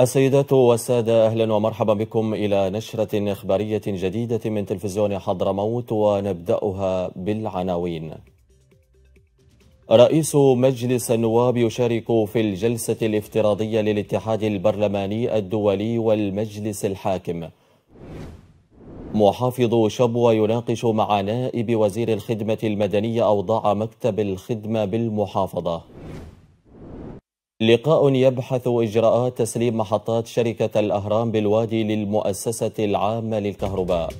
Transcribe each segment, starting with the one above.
السيدات والسادة أهلا ومرحبا بكم إلى نشرة إخبارية جديدة من تلفزيون حضرموت ونبدأها بالعناوين رئيس مجلس النواب يشارك في الجلسة الافتراضية للاتحاد البرلماني الدولي والمجلس الحاكم محافظ شبوة يناقش مع نائب وزير الخدمة المدنية أوضاع مكتب الخدمة بالمحافظة لقاء يبحث إجراءات تسليم محطات شركة الأهرام بالوادي للمؤسسة العامة للكهرباء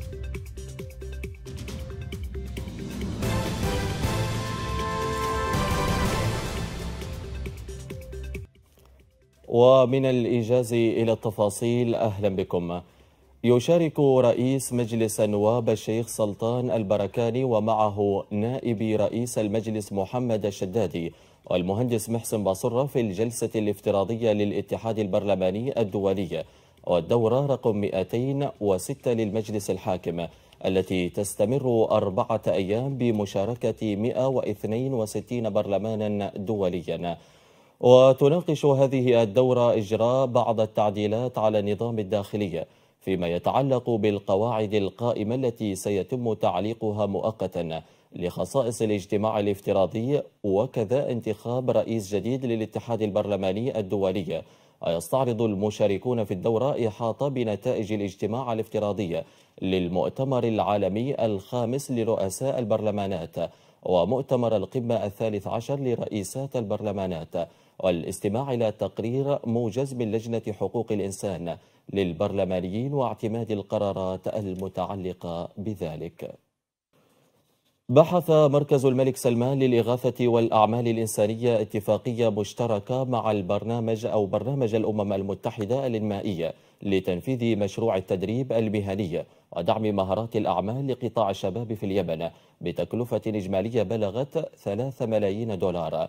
ومن الإيجاز إلى التفاصيل أهلا بكم يشارك رئيس مجلس النواب الشيخ سلطان البركاني ومعه نائب رئيس المجلس محمد الشدادي والمهندس محسن باصرة في الجلسة الافتراضية للاتحاد البرلماني الدولي والدورة رقم 206 للمجلس الحاكم التي تستمر أربعة أيام بمشاركة 162 برلمانا دوليا وتناقش هذه الدورة إجراء بعض التعديلات على النظام الداخلي فيما يتعلق بالقواعد القائمة التي سيتم تعليقها مؤقتا لخصائص الاجتماع الافتراضي وكذا انتخاب رئيس جديد للاتحاد البرلماني الدولي ويستعرض المشاركون في الدورة إحاطة بنتائج الاجتماع الافتراضي للمؤتمر العالمي الخامس لرؤساء البرلمانات ومؤتمر القمة الثالث عشر لرئيسات البرلمانات والاستماع إلى تقرير موجز من لجنة حقوق الإنسان للبرلمانيين واعتماد القرارات المتعلقة بذلك بحث مركز الملك سلمان للإغاثة والأعمال الإنسانية اتفاقية مشتركة مع البرنامج أو برنامج الأمم المتحدة الإنمائية لتنفيذ مشروع التدريب المهني ودعم مهارات الأعمال لقطاع الشباب في اليمن بتكلفة إجمالية بلغت 3 ملايين دولار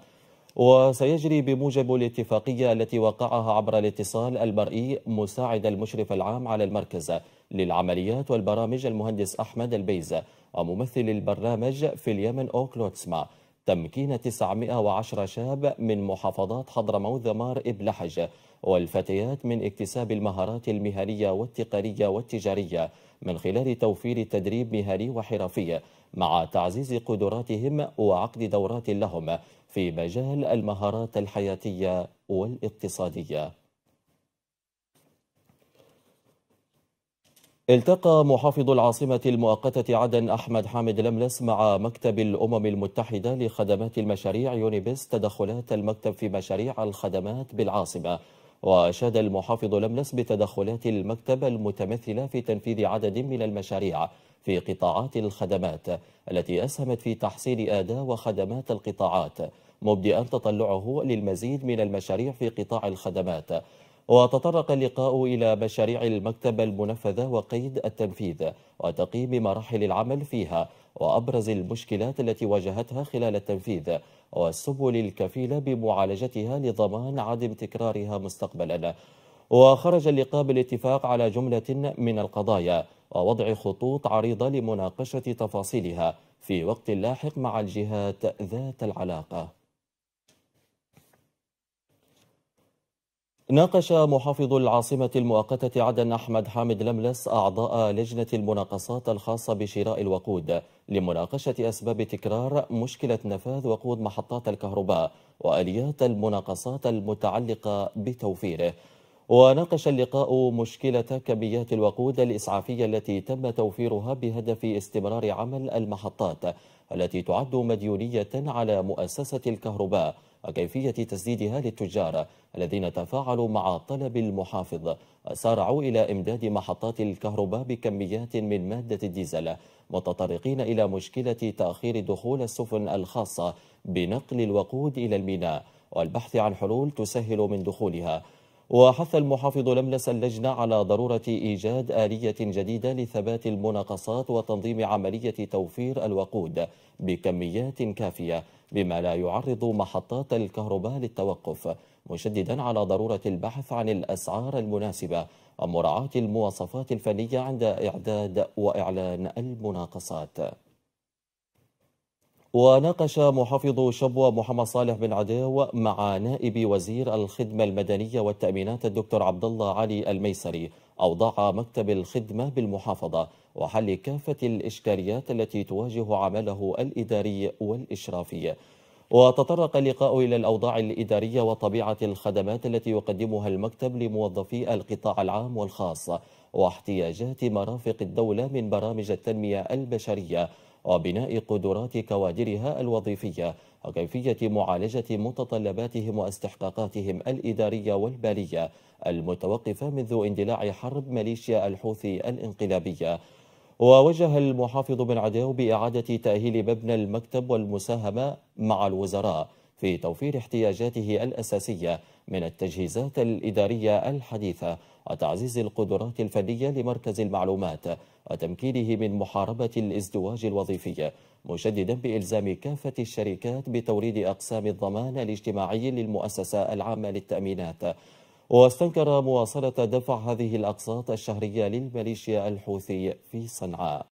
وسيجري بموجب الاتفاقية التي وقعها عبر الاتصال المرئي مساعد المشرف العام على المركز للعمليات والبرامج المهندس أحمد البيزة وممثل البرنامج في اليمن أوكلوتسما تمكين 910 شاب من محافظات حضرموت ذمار إبلحج والفتيات من اكتساب المهارات المهنية والتقنية والتجارية من خلال توفير تدريب مهني وحرفي مع تعزيز قدراتهم وعقد دورات لهم في مجال المهارات الحياتية والاقتصادية التقى محافظ العاصمة المؤقتة عدن أحمد حامد لملس مع مكتب الأمم المتحدة لخدمات المشاريع يونيبس تدخلات المكتب في مشاريع الخدمات بالعاصمة وأشاد المحافظ لملس بتدخلات المكتب المتمثلة في تنفيذ عدد من المشاريع في قطاعات الخدمات التي أسهمت في تحسين أداء وخدمات القطاعات مبدئا تطلعه للمزيد من المشاريع في قطاع الخدمات وتطرق اللقاء إلى مشاريع المكتبة المنفذة وقيد التنفيذ وتقييم مراحل العمل فيها وأبرز المشكلات التي واجهتها خلال التنفيذ والسبل الكفيلة بمعالجتها لضمان عدم تكرارها مستقبلا وخرج اللقاء بالاتفاق على جملة من القضايا ووضع خطوط عريضة لمناقشة تفاصيلها في وقت لاحق مع الجهات ذات العلاقة ناقش محافظ العاصمة المؤقتة عدن أحمد حامد لملس أعضاء لجنة المناقصات الخاصة بشراء الوقود لمناقشة أسباب تكرار مشكلة نفاذ وقود محطات الكهرباء وآليات المناقصات المتعلقة بتوفيره وناقش اللقاء مشكلة كميات الوقود الإسعافية التي تم توفيرها بهدف استمرار عمل المحطات التي تعد مديونية على مؤسسة الكهرباء وكيفية تسديدها للتجار الذين تفاعلوا مع طلب المحافظ وسارعوا إلى إمداد محطات الكهرباء بكميات من مادة الديزل متطرقين إلى مشكلة تأخير دخول السفن الخاصة بنقل الوقود إلى الميناء والبحث عن حلول تسهل من دخولها وحث المحافظ لملس اللجنة على ضرورة إيجاد آلية جديدة لثبات المناقصات وتنظيم عملية توفير الوقود بكميات كافية بما لا يعرض محطات الكهرباء للتوقف مشددا على ضرورة البحث عن الأسعار المناسبة ومراعاة المواصفات الفنية عند إعداد وإعلان المناقصات وناقش محافظ شبوة محمد صالح بن عداو مع نائب وزير الخدمة المدنية والتأمينات الدكتور عبد الله علي الميسري أوضاع مكتب الخدمة بالمحافظة وحل كافة الإشكاليات التي تواجه عمله الإداري والإشرافي وتطرق اللقاء إلى الأوضاع الإدارية وطبيعة الخدمات التي يقدمها المكتب لموظفي القطاع العام والخاص واحتياجات مرافق الدولة من برامج التنمية البشرية وبناء قدرات كوادرها الوظيفية وكيفية معالجة متطلباتهم واستحقاقاتهم الإدارية والمالية المتوقفة منذ اندلاع حرب ميليشيا الحوثي الانقلابية ووجه المحافظ بن عدو بإعادة تأهيل مبنى المكتب والمساهمة مع الوزراء في توفير احتياجاته الأساسية من التجهيزات الإدارية الحديثة وتعزيز القدرات الفنية لمركز المعلومات وتمكينه من محاربة الازدواج الوظيفي مشددا بإلزام كافة الشركات بتوريد أقسام الضمان الاجتماعي للمؤسسة العامة للتأمينات واستنكر مواصلة دفع هذه الأقساط الشهرية للميليشيا الحوثي في صنعاء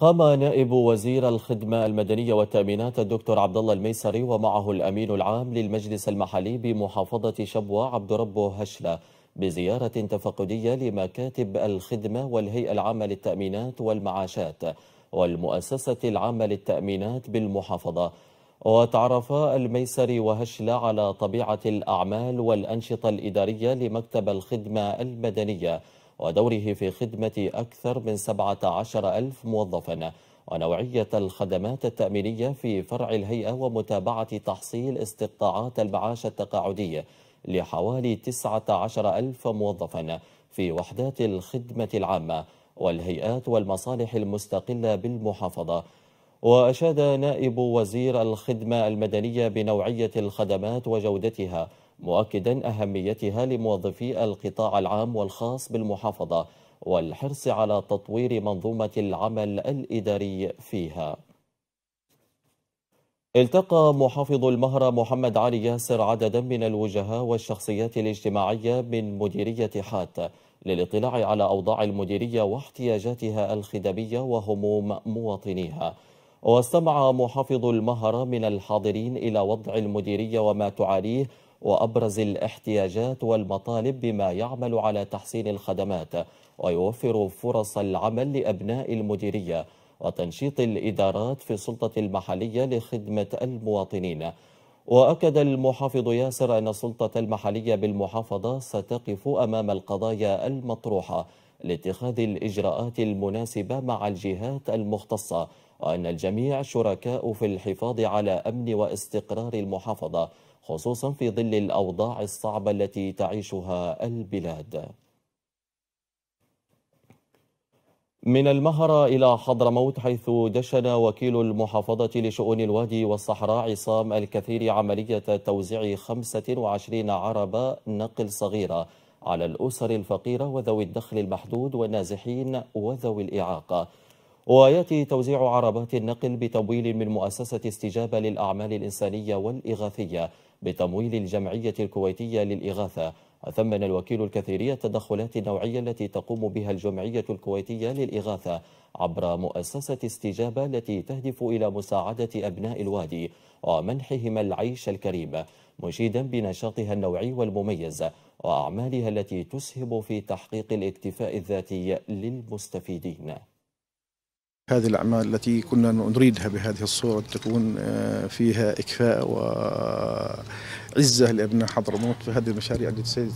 قام نائب وزير الخدمة المدنية والتأمينات الدكتور عبد الله الميسري ومعه الأمين العام للمجلس المحلي بمحافظة شبوة عبد ربه هشلة بزيارة تفقدية لمكاتب الخدمة والهيئة العامة للتأمينات والمعاشات والمؤسسة العامة للتأمينات بالمحافظة وتعرف الميسري وهشلة على طبيعة الأعمال والأنشطة الإدارية لمكتب الخدمة المدنية ودوره في خدمة أكثر من 17 ألف موظفا ونوعية الخدمات التأمينية في فرع الهيئة ومتابعة تحصيل استقطاعات المعاش التقاعدية لحوالي 19 ألف موظفا في وحدات الخدمة العامة والهيئات والمصالح المستقلة بالمحافظة وأشاد نائب وزير الخدمة المدنية بنوعية الخدمات وجودتها مؤكدا أهميتها لموظفي القطاع العام والخاص بالمحافظة والحرص على تطوير منظومة العمل الإداري فيها التقى محافظ المهرة محمد علي ياسر عددا من الوجهاء والشخصيات الاجتماعية من مديرية حات للاطلاع على أوضاع المديرية واحتياجاتها الخدمية وهموم مواطنيها واستمع محافظ المهرة من الحاضرين إلى وضع المديرية وما تعانيه وأبرز الاحتياجات والمطالب بما يعمل على تحسين الخدمات ويوفر فرص العمل لأبناء المديرية وتنشيط الإدارات في السلطة المحلية لخدمة المواطنين وأكد المحافظ ياسر أن السلطة المحلية بالمحافظة ستقف أمام القضايا المطروحة لاتخاذ الإجراءات المناسبة مع الجهات المختصة وأن الجميع شركاء في الحفاظ على أمن واستقرار المحافظة خصوصا في ظل الأوضاع الصعبة التي تعيشها البلاد من المهرة إلى حضرموت حيث دشن وكيل المحافظة لشؤون الوادي والصحراء عصام الكثير عملية توزيع 25 عربة نقل صغيرة على الأسر الفقيرة وذوي الدخل المحدود والنازحين وذوي الإعاقة وياتي توزيع عربات النقل بتمويل من مؤسسه استجابه للاعمال الانسانيه والاغاثيه بتمويل الجمعيه الكويتيه للاغاثه أثمن الوكيل الكثيرية التدخلات النوعية التي تقوم بها الجمعية الكويتية للإغاثة عبر مؤسسة استجابة التي تهدف إلى مساعدة أبناء الوادي ومنحهم العيش الكريم مشيدا بنشاطها النوعي والمميز وأعمالها التي تسهم في تحقيق الاكتفاء الذاتي للمستفيدين هذه الأعمال التي كنا نريدها بهذه الصورة تكون آه، فيها إكفاء وعزة لأبناء حضرموت هذه المشاريع التي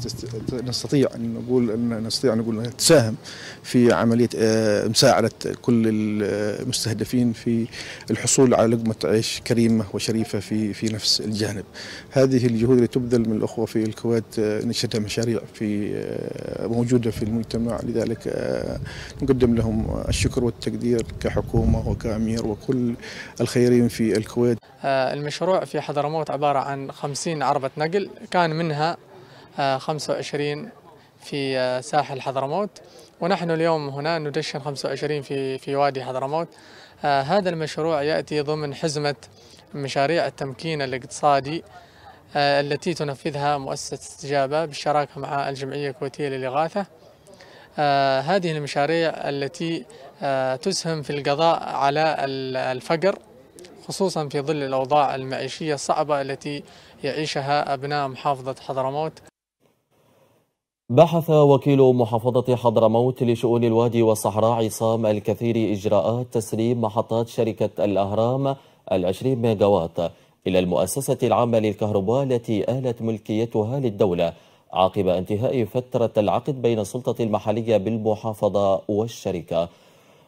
نستطيع أن نقول أن نستطيع أن نقول أنها تساهم في عملية آه، مساعدة كل المستهدفين في الحصول على لقمة عيش كريمة وشريفة في في نفس الجانب. هذه الجهود التي تبذل من الأخوة في الكويت آه، نشرتها مشاريع في موجودة في المجتمع لذلك نقدم لهم الشكر والتقدير كحكومة وكأمير وكل الخيرين في الكويت آه، المشروع في حضرموت عبارة عن 50 عربة نقل كان منها 25 آه، في آه، ساحل حضرموت ونحن اليوم هنا ندشن 25 في في وادي حضرموت هذا المشروع يأتي ضمن حزمة مشاريع التمكين الاقتصادي التي تنفذها مؤسسة استجابة بالشراكة مع الجمعية الكويتية للإغاثة آه، هذه المشاريع التي آه، تسهم في القضاء على الفقر خصوصا في ظل الأوضاع المعيشية الصعبة التي يعيشها أبناء محافظة حضرموت بحث وكيل محافظة حضرموت لشؤون الوادي والصحراء عصام الكثير إجراءات تسليم محطات شركة الأهرام العشرين ميجاوات إلى المؤسسة العامة للكهرباء التي آلت ملكيتها للدولة عقب انتهاء فترة العقد بين السلطة المحلية بالمحافظة والشركة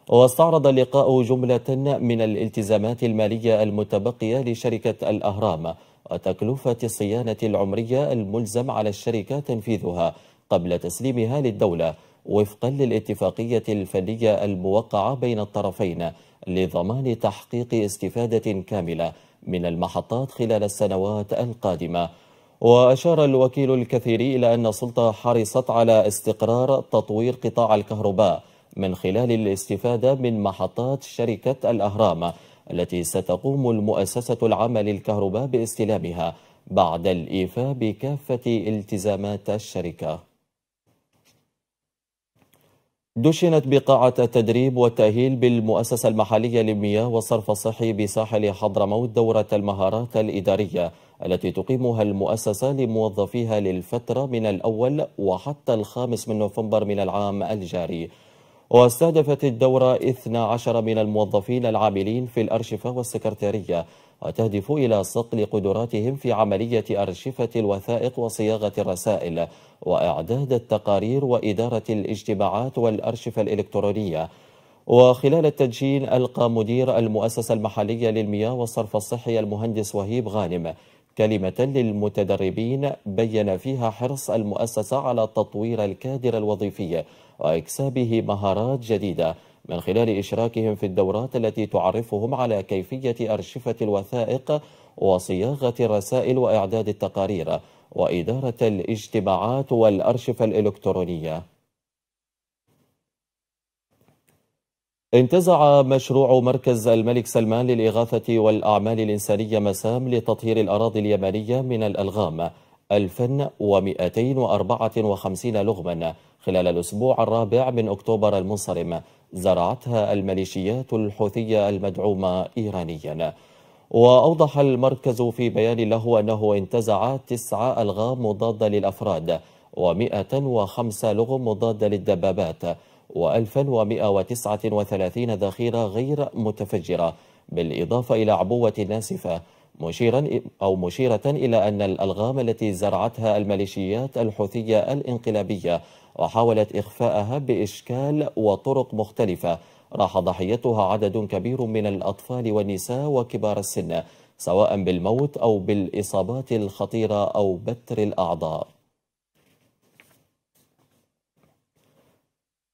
واستعرض اللقاء جملة من الالتزامات المالية المتبقية لشركة الأهرام وتكلفة الصيانة العمرية الملزم على الشركة تنفيذها قبل تسليمها للدولة وفقا للاتفاقية الفنية الموقعة بين الطرفين لضمان تحقيق استفادة كاملة من المحطات خلال السنوات القادمة وأشار الوكيل الكثيري إلى أن السلطة حرصت على استقرار تطوير قطاع الكهرباء من خلال الاستفادة من محطات شركة الأهرام التي ستقوم المؤسسة العامة للكهرباء باستلامها بعد الإيفاء بكافة التزامات الشركة دشنت بقاعة التدريب والتأهيل بالمؤسسة المحلية للمياه والصرف الصحي بساحل حضرموت دورة المهارات الإدارية التي تقيمها المؤسسة لموظفيها للفترة من الأول وحتى الخامس من نوفمبر من العام الجاري واستهدفت الدورة 12 من الموظفين العاملين في الأرشفة والسكرتارية وتهدف إلى صقل قدراتهم في عملية أرشفة الوثائق وصياغة الرسائل وإعداد التقارير وإدارة الاجتماعات والأرشفة الإلكترونية وخلال التدشين ألقى مدير المؤسسة المحلية للمياه والصرف الصحي المهندس وهيب غانم كلمة للمتدربين بين فيها حرص المؤسسة على تطوير الكادر الوظيفي وإكسابه مهارات جديدة من خلال إشراكهم في الدورات التي تعرفهم على كيفية أرشفة الوثائق وصياغة الرسائل وإعداد التقارير وإدارة الاجتماعات والأرشفة الإلكترونية انتزع مشروع مركز الملك سلمان للإغاثة والأعمال الإنسانية مسام لتطهير الأراضي اليمنية من الألغام 1254 لغما خلال الأسبوع الرابع من أكتوبر المنصرم زرعتها الميليشيات الحوثية المدعومة إيرانياً وأوضح المركز في بيان له أنه انتزع تسعة ألغام مضادة للأفراد و105 لغم مضادة للدبابات و1139 ذخيرة غير متفجرة بالإضافة إلى عبوة ناسفة مشيرا أو مشيرة إلى أن الألغام التي زرعتها الميليشيات الحوثية الانقلابية وحاولت إخفاءها بإشكال وطرق مختلفة راح ضحيتها عدد كبير من الأطفال والنساء وكبار السن سواء بالموت أو بالإصابات الخطيرة أو بتر الأعضاء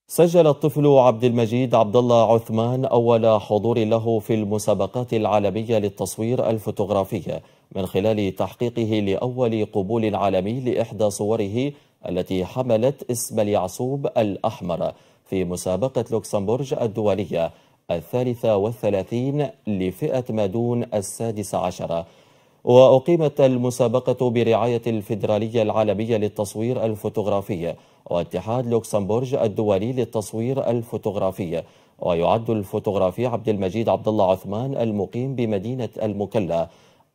سجل الطفل عبد المجيد عبد الله عثمان أول حضور له في المسابقات العالمية للتصوير الفوتوغرافية من خلال تحقيقه لأول قبول عالمي لإحدى صوره التي حملت اسم اليعصوب الأحمر في مسابقة لوكسمبورج الدولية الثالثة والثلاثين لفئة ما دون السادسة عشرة وأقيمت المسابقة برعاية الفيدرالية العالمية للتصوير الفوتوغرافي واتحاد لوكسمبورج الدولي للتصوير الفوتوغرافي ويعد الفوتوغرافي عبد المجيد عبد الله عثمان المقيم بمدينة المكلا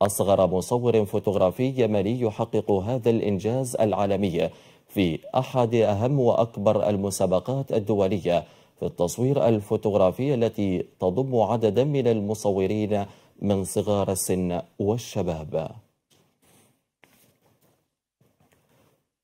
أصغر مصور فوتوغرافي يمني يحقق هذا الإنجاز العالمي في أحد أهم وأكبر المسابقات الدولية في التصوير الفوتوغرافي التي تضم عددا من المصورين من صغار السن والشباب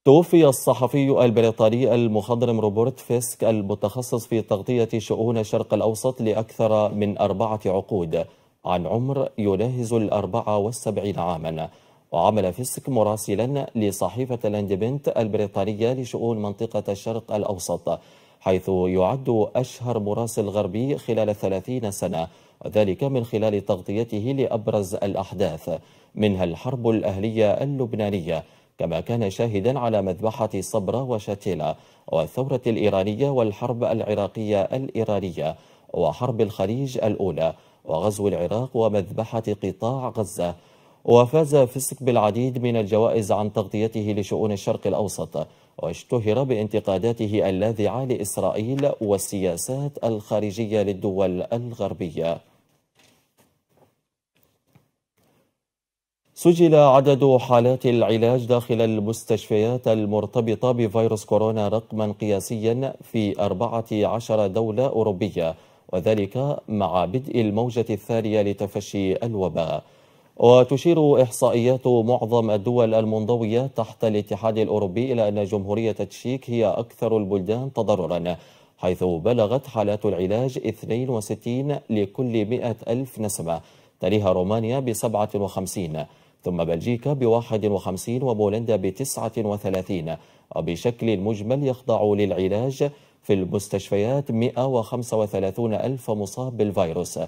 توفي الصحفي البريطاني المخضرم روبرت فيسك المتخصص في تغطية شؤون الشرق الأوسط لأكثر من أربعة عقود عن عمر يناهز الأربعة والسبعين عاماً وعمل فيسك مراسلا لصحيفة الاندبنت البريطانية لشؤون منطقة الشرق الأوسط حيث يعد أشهر مراسل غربي خلال ثلاثين سنة وذلك من خلال تغطيته لأبرز الأحداث منها الحرب الأهلية اللبنانية كما كان شاهدا على مذبحة صبرا وشاتيلا والثورة الإيرانية والحرب العراقية الإيرانية وحرب الخليج الأولى وغزو العراق ومذبحة قطاع غزة وفاز فيسك بالعديد من الجوائز عن تغطيته لشؤون الشرق الأوسط واشتهر بانتقاداته اللاذعة لإسرائيل والسياسات الخارجية للدول الغربية سجل عدد حالات العلاج داخل المستشفيات المرتبطة بفيروس كورونا رقما قياسيا في 14 دولة أوروبية وذلك مع بدء الموجة الثانية لتفشي الوباء وتشير إحصائيات معظم الدول المنضوية تحت الاتحاد الأوروبي إلى أن جمهورية تشيك هي أكثر البلدان تضرراً حيث بلغت حالات العلاج 62 لكل 100 ألف نسمة تليها رومانيا ب 57 ثم بلجيكا ب 51 وبولندا ب 39 وبشكل مجمل يخضع للعلاج في المستشفيات 135 ألف مصاب بالفيروس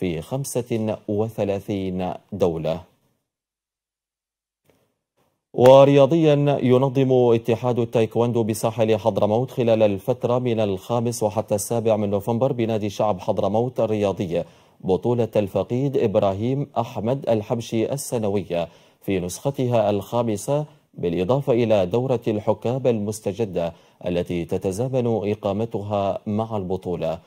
في 35 دولة ورياضيا ينظم اتحاد التايكواندو بساحل حضرموت خلال الفترة من الخامس وحتى السابع من نوفمبر بنادي شعب حضرموت الرياضية بطولة الفقيد إبراهيم أحمد الحبشي السنوية في نسختها الخامسة بالإضافة إلى دورة الحكاب المستجدة التي تتزامن إقامتها مع البطولة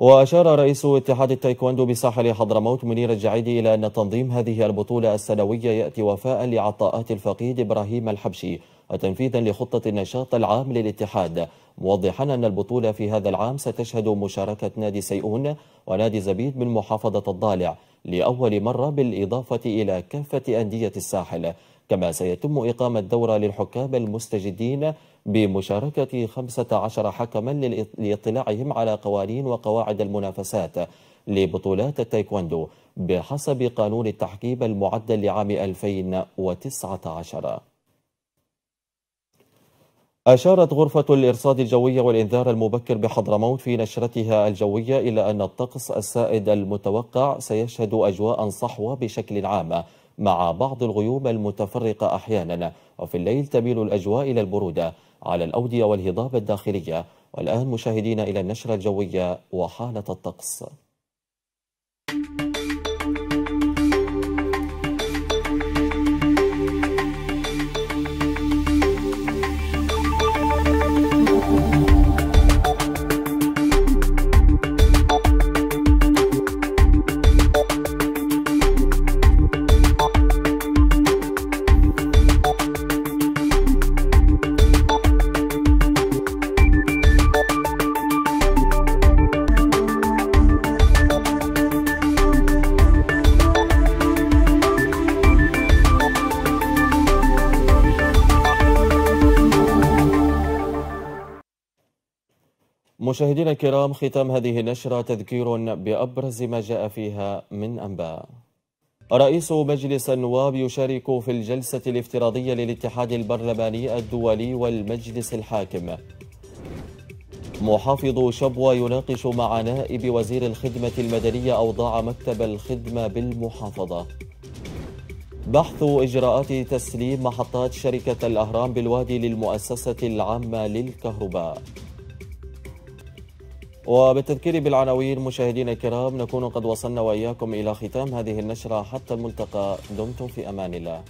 وأشار رئيس اتحاد التايكواندو بساحل حضرموت منير الجعيدي إلى أن تنظيم هذه البطولة السنوية يأتي وفاء لعطاءات الفقيد إبراهيم الحبشي وتنفيذا لخطة النشاط العام للاتحاد موضحا أن البطولة في هذا العام ستشهد مشاركة نادي سيئون ونادي زبيد من محافظة الضالع لأول مرة بالإضافة إلى كافة أندية الساحل كما سيتم إقامة دورة للحكام المستجدين بمشاركة 15 حكما لاطلاعهم على قوانين وقواعد المنافسات لبطولات التايكواندو بحسب قانون التحكيم المعدل لعام 2019 أشارت غرفة الإرصاد الجوية والإنذار المبكر بحضرموت في نشرتها الجوية إلى أن الطقس السائد المتوقع سيشهد أجواء صحوة بشكل عام مع بعض الغيوم المتفرقة أحيانا وفي الليل تميل الأجواء إلى البرودة على الأودية والهضاب الداخلية والآن مشاهدين إلى النشرة الجوية وحالة الطقس مشاهدينا الكرام ختام هذه النشرة تذكير بأبرز ما جاء فيها من أنباء رئيس مجلس النواب يشارك في الجلسة الافتراضية للاتحاد البرلماني الدولي والمجلس الحاكم محافظ شبوة يناقش مع نائب وزير الخدمة المدنية أوضاع مكتب الخدمة بالمحافظة بحث إجراءات تسليم محطات شركة الأهرام بالوادي للمؤسسة العامة للكهرباء وبالتذكير بالعناوين مشاهدينا الكرام نكون قد وصلنا واياكم الى ختام هذه النشره حتى الملتقى دمتم في امان الله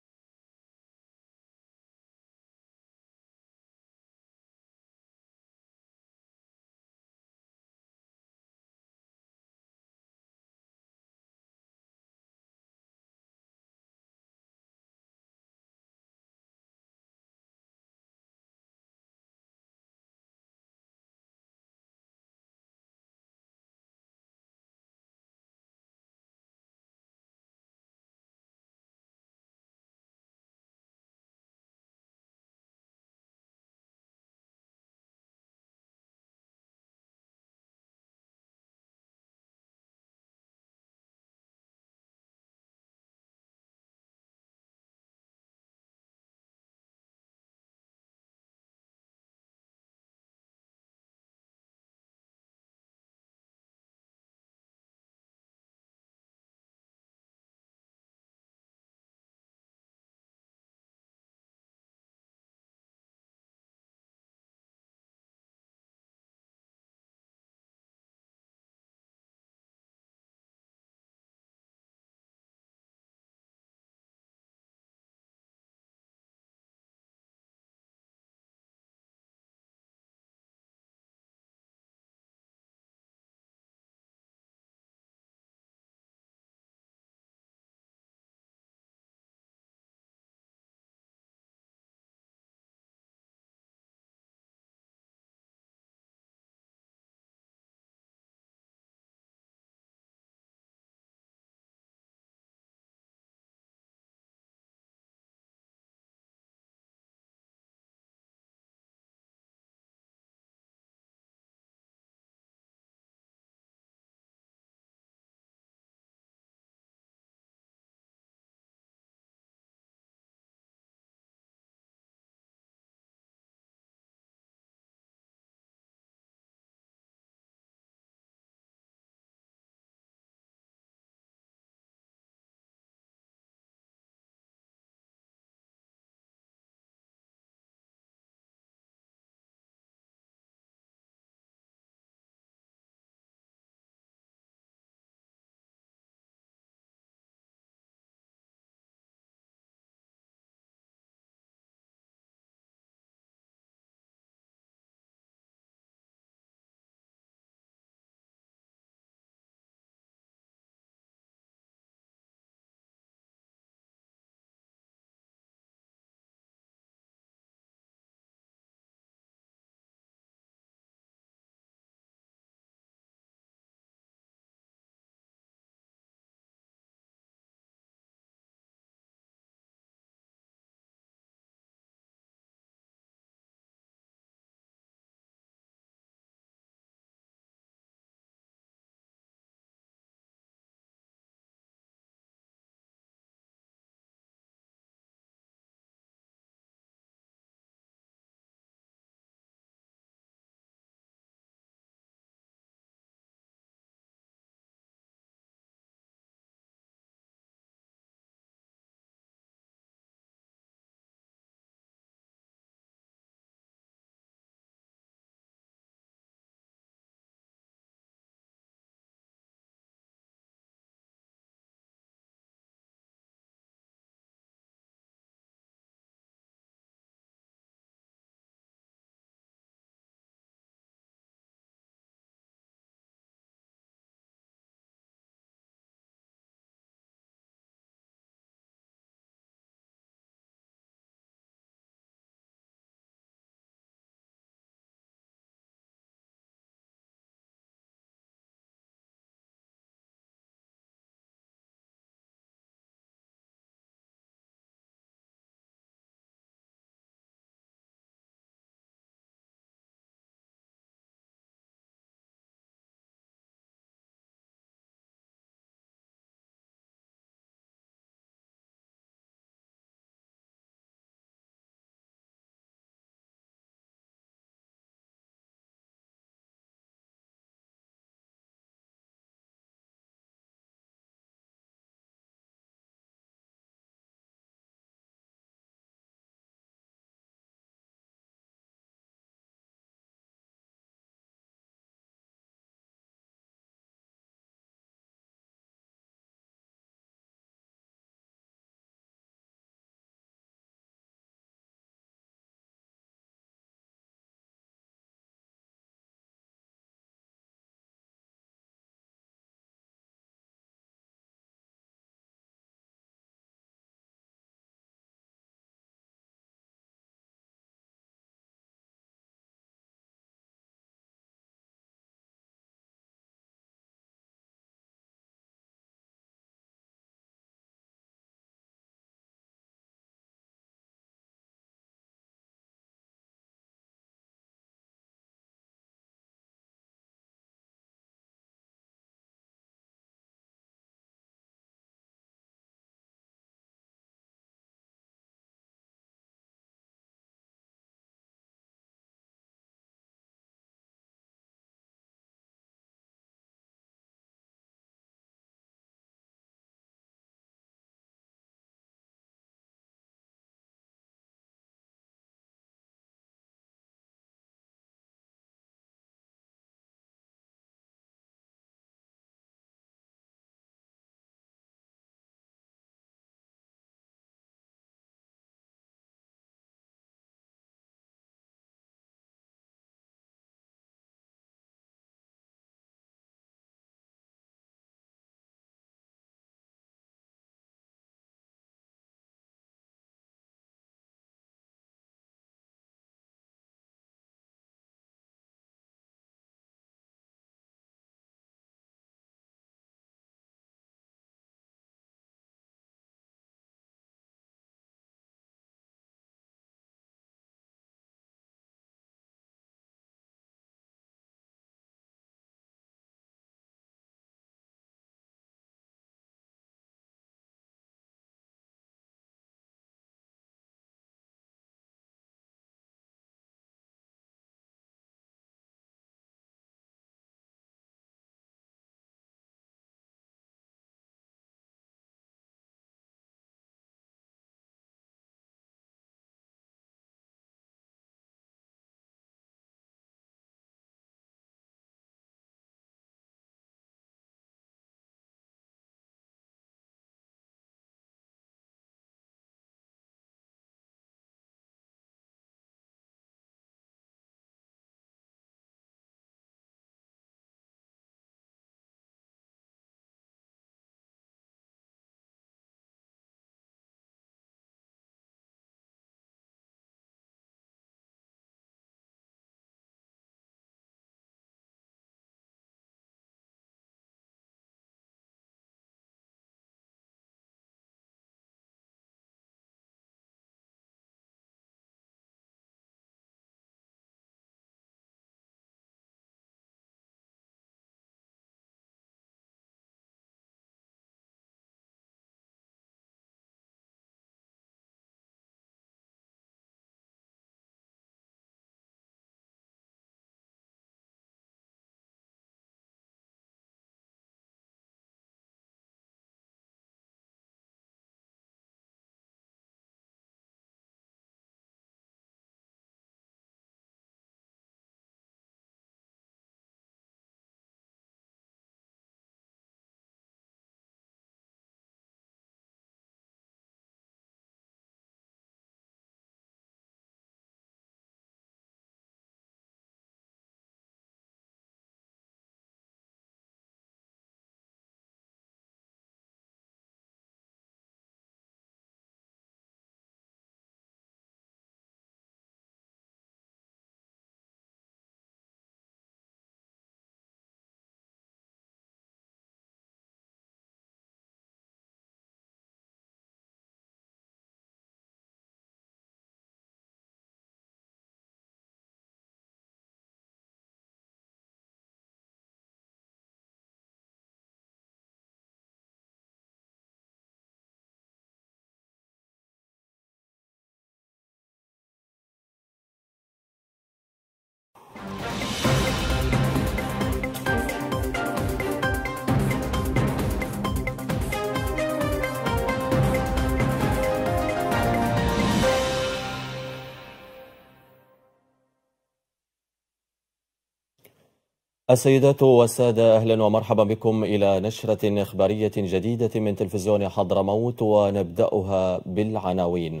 السيدات والسادة أهلا ومرحبا بكم إلى نشرة إخبارية جديدة من تلفزيون حضرموت ونبدأها بالعناوين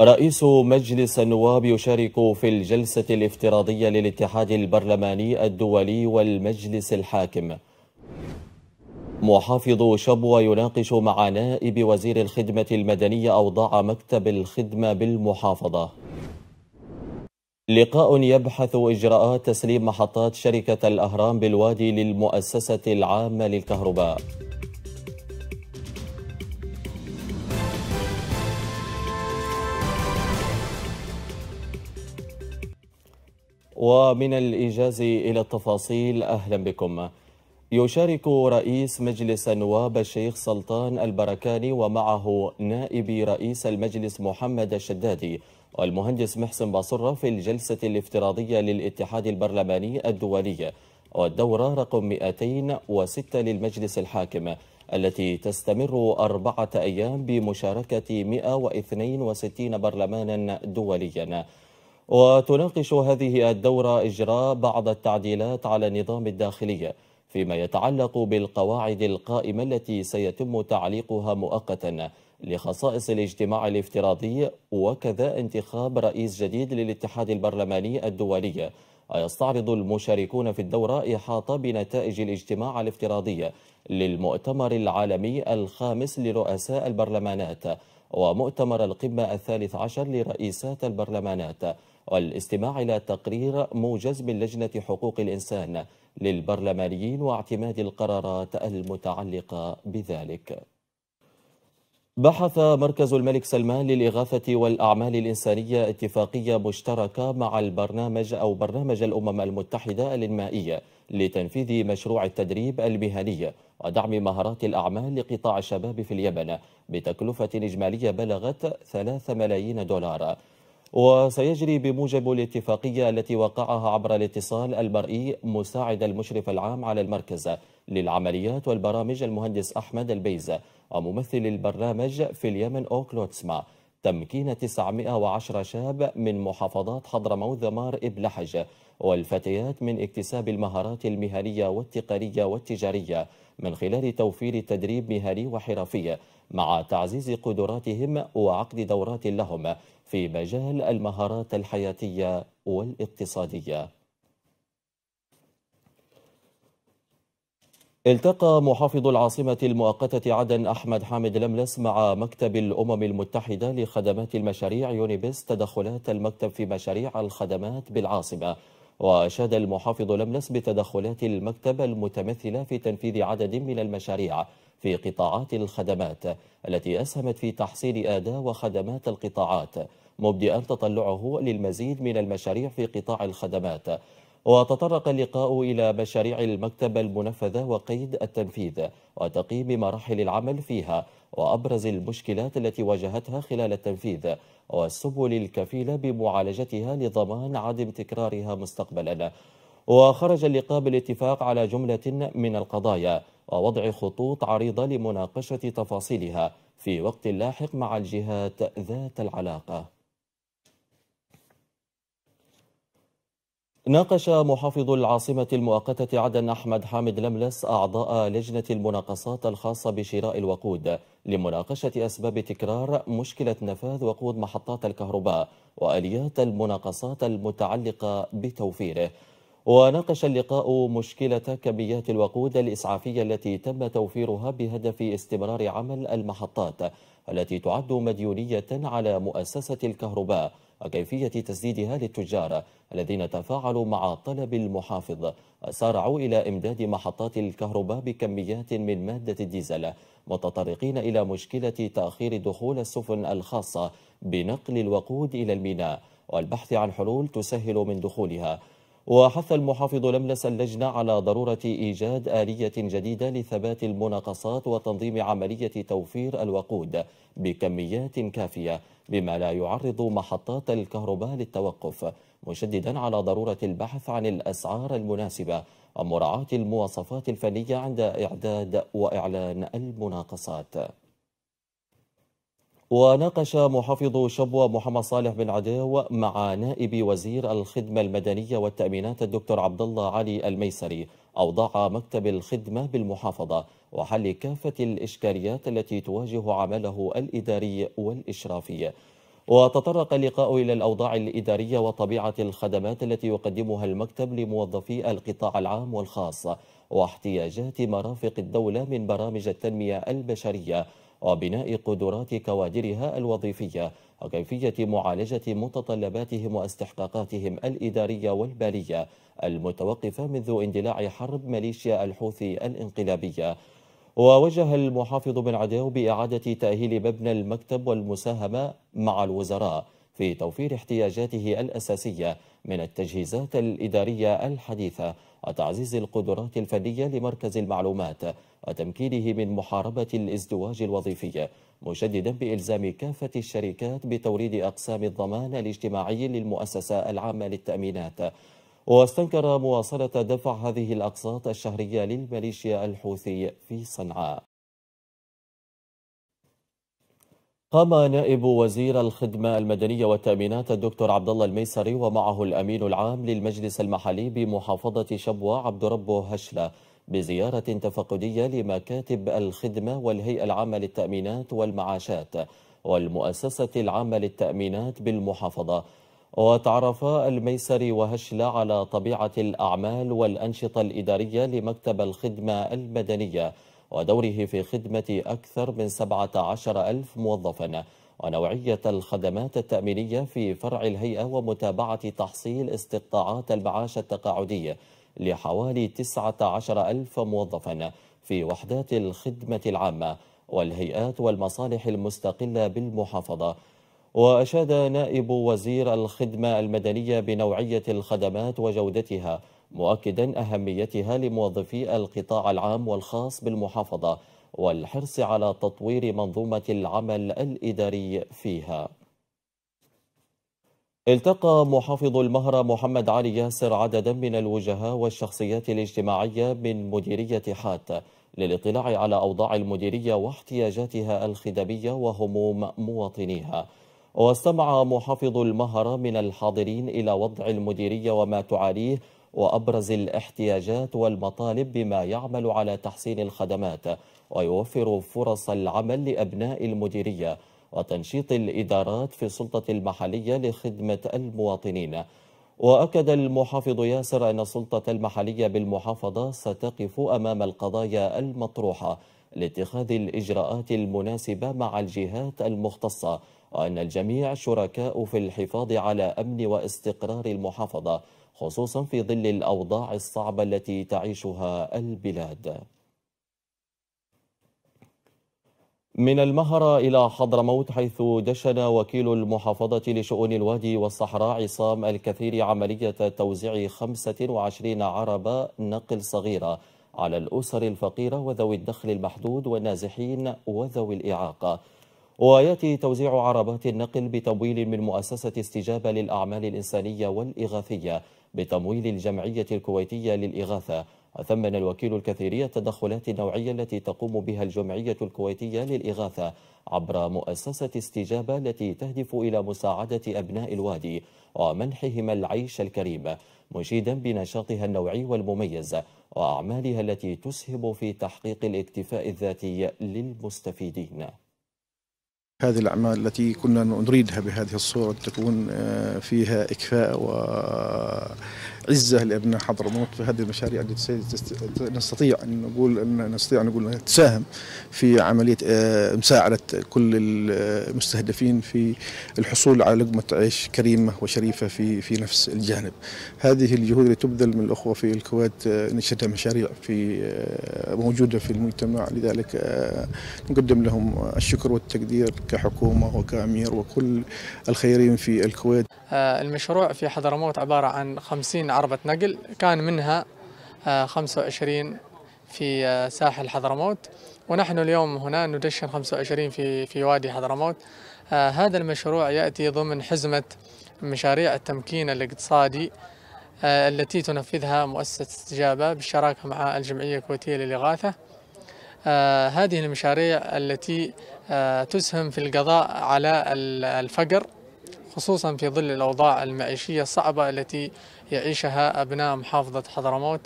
رئيس مجلس النواب يشارك في الجلسة الافتراضية للاتحاد البرلماني الدولي والمجلس الحاكم محافظ شبوة يناقش مع نائب وزير الخدمة المدنية أوضاع مكتب الخدمة بالمحافظة لقاء يبحث إجراءات تسليم محطات شركة الأهرام بالوادي للمؤسسة العامة للكهرباء ومن الإيجاز إلى التفاصيل أهلا بكم يشارك رئيس مجلس النواب الشيخ سلطان البركاني ومعه نائب رئيس المجلس محمد الشدادي والمهندس محسن باصرة في الجلسة الافتراضية للاتحاد البرلماني الدولي والدورة رقم 206 للمجلس الحاكم التي تستمر أربعة أيام بمشاركة 162 برلمانا دوليا وتناقش هذه الدورة إجراء بعض التعديلات على النظام الداخلي فيما يتعلق بالقواعد القائمة التي سيتم تعليقها مؤقتا لخصائص الاجتماع الافتراضي وكذا انتخاب رئيس جديد للاتحاد البرلماني الدولي ويستعرض المشاركون في الدورة إحاطة بنتائج الاجتماع الافتراضي للمؤتمر العالمي الخامس لرؤساء البرلمانات ومؤتمر القمة الثالث عشر لرئيسات البرلمانات والاستماع إلى تقرير موجز من لجنة حقوق الإنسان للبرلمانيين واعتماد القرارات المتعلقة بذلك بحث مركز الملك سلمان للإغاثة والأعمال الإنسانية اتفاقية مشتركة مع البرنامج أو برنامج الأمم المتحدة للمائية لتنفيذ مشروع التدريب المهني ودعم مهارات الأعمال لقطاع الشباب في اليمن بتكلفة إجمالية بلغت 3 ملايين دولار وسيجري بموجب الاتفاقية التي وقعها عبر الاتصال المرئي مساعد المشرف العام على المركز للعمليات والبرامج المهندس أحمد البيزة وممثل البرنامج في اليمن أوكلوتسما تمكين 910 شاب من محافظات حضرموت ذمار إبلحج والفتيات من اكتساب المهارات المهنية والتقنية والتجارية من خلال توفير تدريب مهني وحرفي مع تعزيز قدراتهم وعقد دورات لهم في مجال المهارات الحياتية والاقتصادية التقى محافظ العاصمة المؤقتة عدن أحمد حامد لملس مع مكتب الأمم المتحدة لخدمات المشاريع يونيبس تدخلات المكتب في مشاريع الخدمات بالعاصمة وأشاد المحافظ لملس بتدخلات المكتب المتمثلة في تنفيذ عدد من المشاريع في قطاعات الخدمات التي أسهمت في تحسين أداء وخدمات القطاعات مبدئا تطلعه للمزيد من المشاريع في قطاع الخدمات وتطرق اللقاء إلى مشاريع المكتب المنفذة وقيد التنفيذ وتقييم مراحل العمل فيها وأبرز المشكلات التي واجهتها خلال التنفيذ والسبل الكفيلة بمعالجتها لضمان عدم تكرارها مستقبلا وخرج اللقاء بالاتفاق على جملة من القضايا ووضع خطوط عريضة لمناقشة تفاصيلها في وقت لاحق مع الجهات ذات العلاقة ناقش محافظ العاصمة المؤقتة عدن أحمد حامد لملس أعضاء لجنة المناقصات الخاصة بشراء الوقود لمناقشة أسباب تكرار مشكلة نفاذ وقود محطات الكهرباء وآليات المناقصات المتعلقة بتوفيره وناقش اللقاء مشكلة كميات الوقود الإسعافية التي تم توفيرها بهدف استمرار عمل المحطات التي تعد مديونية على مؤسسة الكهرباء وكيفية تسديدها للتجار الذين تفاعلوا مع طلب المحافظ وسارعوا إلى إمداد محطات الكهرباء بكميات من مادة الديزل متطرقين إلى مشكلة تأخير دخول السفن الخاصة بنقل الوقود إلى الميناء والبحث عن حلول تسهل من دخولها وحث المحافظ لملس اللجنة على ضرورة إيجاد آلية جديدة لثبات المناقصات وتنظيم عملية توفير الوقود بكميات كافية بما لا يعرض محطات الكهرباء للتوقف مشددا على ضرورة البحث عن الأسعار المناسبة ومراعاة المواصفات الفنية عند إعداد وإعلان المناقصات وناقش محافظ شبوة محمد صالح بن عداو مع نائب وزير الخدمة المدنية والتأمينات الدكتور عبد الله علي الميسري أوضاع مكتب الخدمة بالمحافظة وحل كافة الإشكاليات التي تواجه عمله الإداري والإشرافي وتطرق اللقاء إلى الأوضاع الإدارية وطبيعة الخدمات التي يقدمها المكتب لموظفي القطاع العام والخاص واحتياجات مرافق الدولة من برامج التنمية البشرية وبناء قدرات كوادرها الوظيفية وكيفية معالجة متطلباتهم واستحقاقاتهم الإدارية والمالية المتوقفة منذ اندلاع حرب ميليشيا الحوثي الانقلابية ووجه المحافظ بن عداو بإعادة تأهيل مبنى المكتب والمساهمة مع الوزراء في توفير احتياجاته الأساسية من التجهيزات الإدارية الحديثة وتعزيز القدرات الفنية لمركز المعلومات وتمكينه من محاربة الازدواج الوظيفي مشددا بإلزام كافة الشركات بتوريد أقسام الضمان الاجتماعي للمؤسسة العامة للتأمينات واستنكر مواصلة دفع هذه الأقساط الشهرية للميليشيا الحوثي في صنعاء قام نائب وزير الخدمة المدنية والتأمينات الدكتور عبد الله الميسري ومعه الأمين العام للمجلس المحلي بمحافظة شبوة عبد ربه هشلة بزيارة تفقدية لمكاتب الخدمة والهيئة العامة للتأمينات والمعاشات والمؤسسة العامة للتأمينات بالمحافظة وتعرف الميسري وهشلة على طبيعة الأعمال والأنشطة الإدارية لمكتب الخدمة المدنية ودوره في خدمة أكثر من 17 ألف موظفاً ونوعية الخدمات التأمينية في فرع الهيئة ومتابعة تحصيل استقطاعات المعاش التقاعدي لحوالي 19 ألف موظفا في وحدات الخدمة العامة والهيئات والمصالح المستقلة بالمحافظة وأشاد نائب وزير الخدمة المدنية بنوعية الخدمات وجودتها مؤكدا أهميتها لموظفي القطاع العام والخاص بالمحافظة والحرص على تطوير منظومة العمل الإداري فيها التقى محافظ المهرة محمد علي ياسر عددا من الوجهاء والشخصيات الاجتماعية من مديرية حات للاطلاع على أوضاع المديرية واحتياجاتها الخدمية وهموم مواطنيها واستمع محافظ المهرة من الحاضرين إلى وضع المديرية وما تعانيه وأبرز الاحتياجات والمطالب بما يعمل على تحسين الخدمات ويوفر فرص العمل لأبناء المديرية وتنشيط الإدارات في السلطة المحلية لخدمة المواطنين وأكد المحافظ ياسر أن السلطة المحلية بالمحافظة ستقف أمام القضايا المطروحة لاتخاذ الإجراءات المناسبة مع الجهات المختصة وأن الجميع شركاء في الحفاظ على أمن واستقرار المحافظة خصوصا في ظل الأوضاع الصعبة التي تعيشها البلاد من المهرة إلى حضرموت حيث دشن وكيل المحافظة لشؤون الوادي والصحراء عصام الكثير عملية توزيع 25 عربة نقل صغيرة على الأسر الفقيرة وذوي الدخل المحدود والنازحين وذوي الإعاقة ويأتي توزيع عربات النقل بتمويل من مؤسسة استجابة للأعمال الإنسانية والإغاثية بتمويل الجمعية الكويتية للإغاثة وثمن الوكيل الكثيرية التدخلات النوعية التي تقوم بها الجمعية الكويتية للإغاثة عبر مؤسسة استجابة التي تهدف إلى مساعدة أبناء الوادي ومنحهم العيش الكريم مشيدا بنشاطها النوعي والمميز وأعمالها التي تسهم في تحقيق الاكتفاء الذاتي للمستفيدين هذه الأعمال التي كنا نريدها بهذه الصورة تكون آه، فيها إكفاء و عزه لابناء حضرموت في هذه المشاريع اللي نستطيع ان نقول ان نستطيع ان نقول تساهم في عمليه آه، مساعده كل المستهدفين في الحصول على لقمه عيش كريمه وشريفه في في نفس الجانب. هذه الجهود اللي تبذل من الاخوه في الكويت آه، نشرتها مشاريع في آه، موجوده في المجتمع لذلك نقدم لهم الشكر والتقدير كحكومه وكامير وكل الخيرين في الكويت. المشروع في حضرموت عباره عن 50 عربة نقل كان منها 25 آه، في آه، ساحل حضرموت ونحن اليوم هنا ندشن 25 في في وادي حضرموت آه، هذا المشروع يأتي ضمن حزمة مشاريع التمكين الاقتصادي التي تنفذها مؤسسة استجابة بالشراكة مع الجمعية الكويتية للإغاثة هذه المشاريع التي تسهم في القضاء على الفقر خصوصا في ظل الأوضاع المعيشية الصعبة التي يعيشها أبناء محافظة حضرموت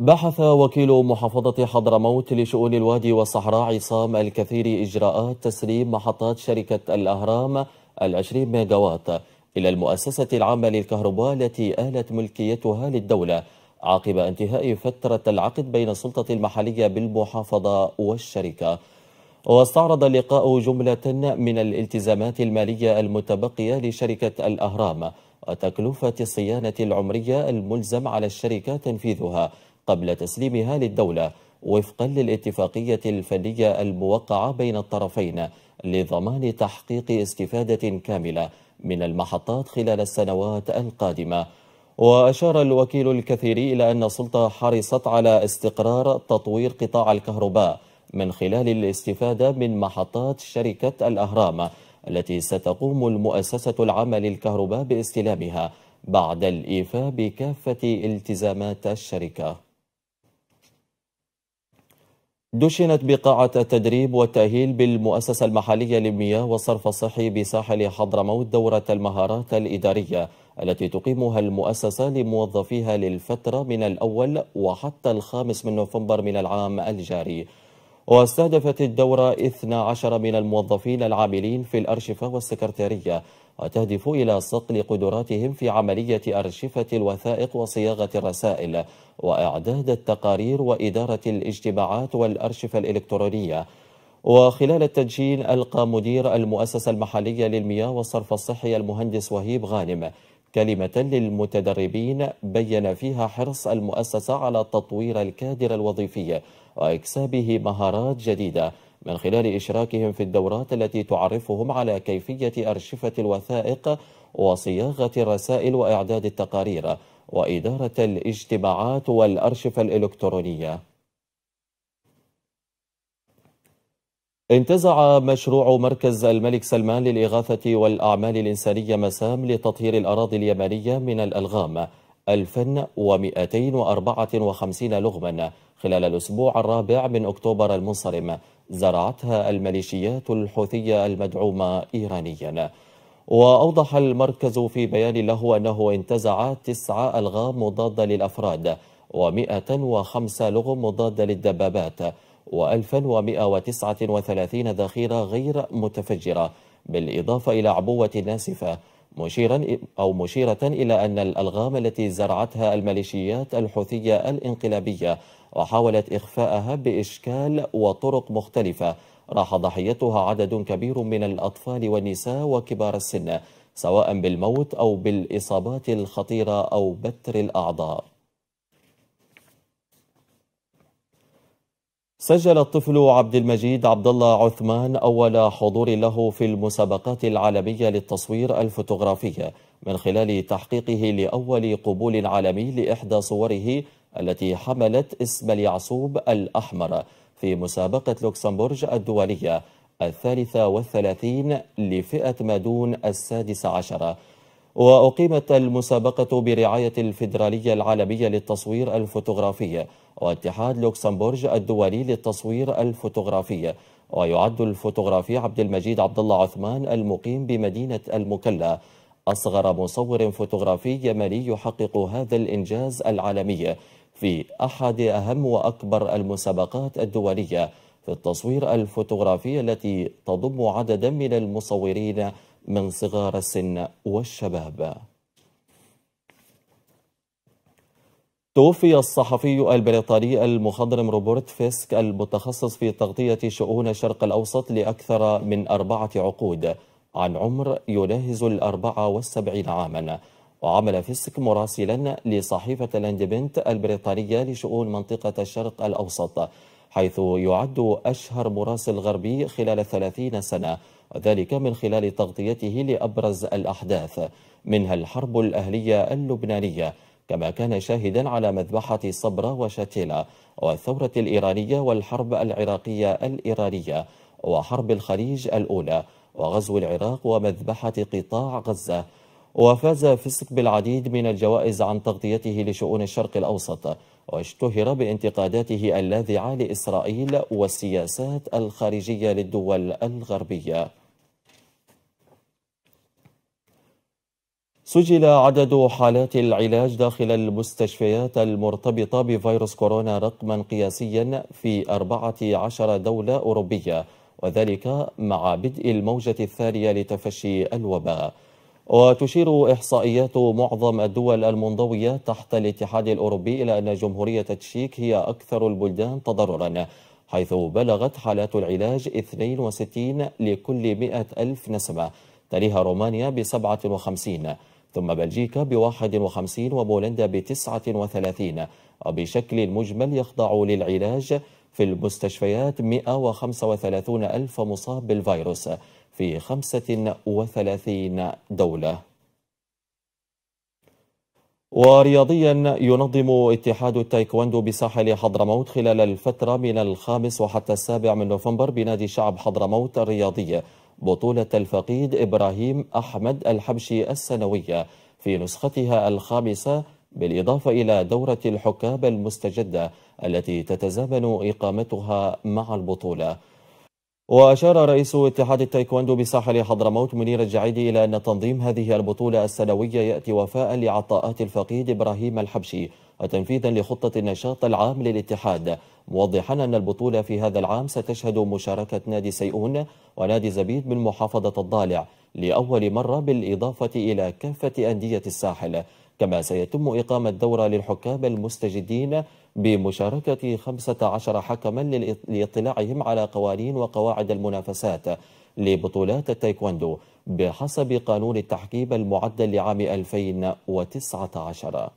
بحث وكيل محافظة حضرموت لشؤون الوادي والصحراء عصام الكثير إجراءات تسليم محطات شركة الأهرام العشرين ميجاوات إلى المؤسسة العامة للكهرباء التي آلت ملكيتها للدولة عقب انتهاء فترة العقد بين السلطة المحلية بالمحافظة والشركة واستعرض اللقاء جملة من الالتزامات المالية المتبقية لشركة الأهرام وتكلفة الصيانة العمرية الملزم على الشركة تنفيذها قبل تسليمها للدولة وفقا للاتفاقية الفنية الموقعة بين الطرفين لضمان تحقيق استفادة كاملة من المحطات خلال السنوات القادمة وأشار الوكيل الكثير إلى أن السلطة حرصت على استقرار تطوير قطاع الكهرباء من خلال الاستفادة من محطات شركة الأهرام التي ستقوم المؤسسة العامة للكهرباء باستلامها بعد الإيفاء بكافة التزامات الشركة دشنت بقاعة التدريب والتأهيل بالمؤسسة المحلية للمياه والصرف الصحي بساحل حضرموت دورة المهارات الإدارية التي تقيمها المؤسسة لموظفيها للفترة من الأول وحتى الخامس من نوفمبر من العام الجاري واستهدفت الدورة 12 من الموظفين العاملين في الأرشفة والسكرتارية وتهدف إلى صقل قدراتهم في عملية أرشفة الوثائق وصياغة الرسائل وإعداد التقارير وإدارة الاجتماعات والأرشفة الإلكترونية وخلال التدشين ألقى مدير المؤسسة المحلية للمياه والصرف الصحي المهندس وهيب غانم كلمة للمتدربين بين فيها حرص المؤسسة على تطوير الكادر الوظيفي وإكسابه مهارات جديدة من خلال إشراكهم في الدورات التي تعرفهم على كيفية أرشفة الوثائق وصياغة الرسائل وإعداد التقارير وإدارة الاجتماعات والأرشفة الإلكترونية انتزع مشروع مركز الملك سلمان للإغاثة والأعمال الإنسانية مسام لتطهير الأراضي اليمنية من الألغام 1254 لغما خلال الأسبوع الرابع من أكتوبر المنصرم زرعتها الميليشيات الحوثية المدعومة إيرانياً وأوضح المركز في بيان له أنه انتزع تسعة ألغام مضادة للأفراد و105 لغم مضادة للدبابات و1139 ذخيرة غير متفجرة بالإضافة إلى عبوة ناسفة مشيرا أو مشيرة إلى أن الألغام التي زرعتها الميليشيات الحوثية الإنقلابية وحاولت إخفاءها بإشكال وطرق مختلفة راح ضحيتها عدد كبير من الأطفال والنساء وكبار السن سواء بالموت أو بالإصابات الخطيرة أو بتر الأعضاء سجل الطفل عبد المجيد عبد الله عثمان أول حضور له في المسابقات العالمية للتصوير الفوتوغرافية من خلال تحقيقه لأول قبول عالمي لإحدى صوره التي حملت اسم اليعصوب الأحمر في مسابقة لوكسمبورج الدولية الثالثة والثلاثين لفئة ما دون السادس عشر وأقيمت المسابقة برعاية الفيدرالية العالمية للتصوير الفوتوغرافي واتحاد لوكسمبورج الدولي للتصوير الفوتوغرافي ويعد الفوتوغرافي عبد المجيد عبد الله عثمان المقيم بمدينة المكلا أصغر مصور فوتوغرافي يمني يحقق هذا الإنجاز العالمي في أحد أهم وأكبر المسابقات الدولية في التصوير الفوتوغرافي التي تضم عددا من المصورين من صغار السن والشباب توفي الصحفي البريطاني المخضرم روبرت فيسك المتخصص في تغطية شؤون الشرق الأوسط لأكثر من أربعة عقود عن عمر يناهز الأربعة والسبعين عاماً وعمل فيسك مراسلا لصحيفة الاندبنت البريطانية لشؤون منطقة الشرق الأوسط حيث يعد أشهر مراسل غربي خلال ثلاثين سنة وذلك من خلال تغطيته لأبرز الأحداث منها الحرب الأهلية اللبنانية كما كان شاهدا على مذبحة صبرا وشاتيلا والثورة الإيرانية والحرب العراقية الإيرانية وحرب الخليج الأولى وغزو العراق ومذبحة قطاع غزة وفاز فيسك بالعديد من الجوائز عن تغطيته لشؤون الشرق الأوسط واشتهر بانتقاداته اللاذعة لإسرائيل والسياسات الخارجية للدول الغربية سجل عدد حالات العلاج داخل المستشفيات المرتبطة بفيروس كورونا رقما قياسيا في 14 دولة أوروبية وذلك مع بدء الموجة الثانية لتفشي الوباء وتشير إحصائيات معظم الدول المنضوية تحت الاتحاد الأوروبي إلى أن جمهورية تشيك هي أكثر البلدان تضرراً حيث بلغت حالات العلاج 62 لكل 100 ألف نسمة تليها رومانيا ب 57 ثم بلجيكا ب 51 وبولندا ب 39 وبشكل مجمل يخضع للعلاج في المستشفيات 135 ألف مصاب بالفيروس في 35 دولة ورياضيا ينظم اتحاد التايكواندو بساحل حضرموت خلال الفترة من الخامس وحتى السابع من نوفمبر بنادي شعب حضرموت الرياضية بطولة الفقيد إبراهيم أحمد الحبشي السنوية في نسختها الخامسة بالإضافة إلى دورة الحكام المستجدة التي تتزامن إقامتها مع البطولة وأشار رئيس اتحاد التايكواندو بساحل حضرموت منير الجعيدي إلى أن تنظيم هذه البطولة السنوية يأتي وفاء لعطاءات الفقيد إبراهيم الحبشي وتنفيذا لخطة النشاط العام للاتحاد موضحا أن البطولة في هذا العام ستشهد مشاركة نادي سيئون ونادي زبيد من محافظة الضالع لأول مرة بالإضافة إلى كافة أندية الساحل كما سيتم إقامة دورة للحكام المستجدين بمشاركة 15 حكما لاطلاعهم على قوانين وقواعد المنافسات لبطولات التايكوندو بحسب قانون التحكيم المعدل لعام 2019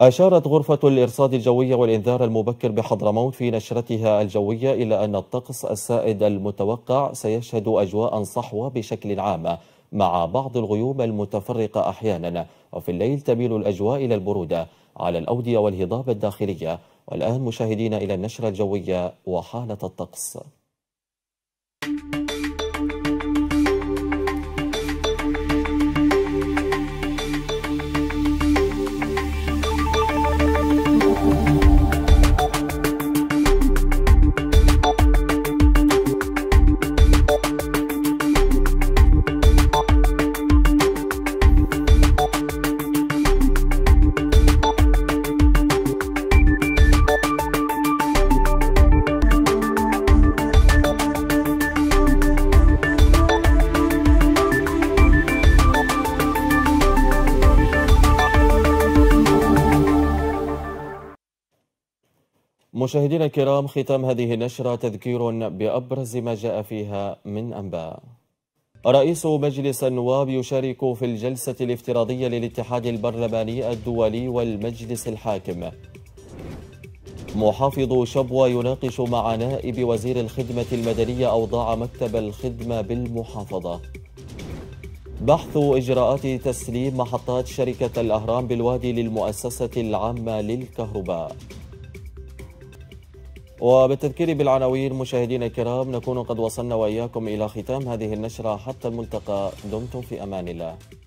أشارت غرفة الإرصاد الجوية والإنذار المبكر بحضرموت في نشرتها الجوية إلى أن الطقس السائد المتوقع سيشهد أجواء صحوة بشكل عام مع بعض الغيوم المتفرقة أحيانا وفي الليل تميل الأجواء إلى البرودة على الأودية والهضاب الداخلية والآن مشاهدين إلى النشرة الجوية وحالة الطقس مشاهدينا الكرام ختام هذه النشرة تذكير بأبرز ما جاء فيها من أنباء رئيس مجلس النواب يشارك في الجلسة الافتراضية للاتحاد البرلماني الدولي والمجلس الحاكم محافظ شبوة يناقش مع نائب وزير الخدمة المدنية أوضاع مكتب الخدمة بالمحافظة بحث إجراءات تسليم محطات شركة الأهرام بالوادي للمؤسسة العامة للكهرباء وبالتذكير بالعناوين مشاهدينا الكرام نكون قد وصلنا واياكم الى ختام هذه النشره حتى الملتقى دمتم في امان الله